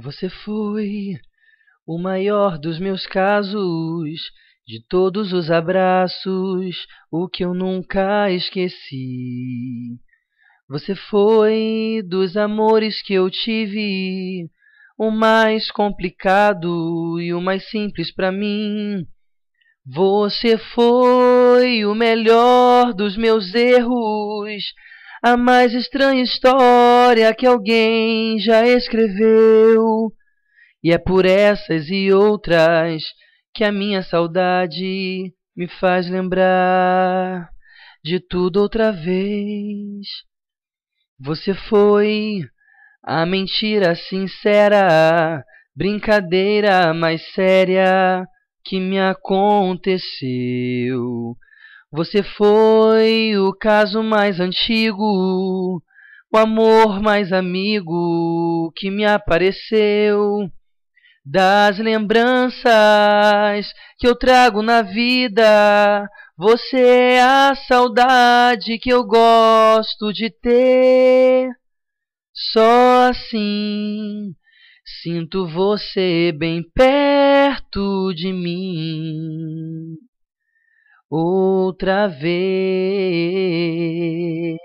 Você foi o maior dos meus casos, de todos os abraços, o que eu nunca esqueci. Você foi dos amores que eu tive, o mais complicado e o mais simples para mim. Você foi o melhor dos meus erros, a mais estranha história que alguém já escreveu. E é por essas e outras que a minha saudade me faz lembrar de tudo outra vez. Você foi a mentira sincera, brincadeira mais séria que me aconteceu. Você foi o caso mais antigo, o amor mais amigo que me apareceu. Das lembranças que eu trago na vida, você é a saudade que eu gosto de ter. Só assim sinto você bem perto de mim outra vez.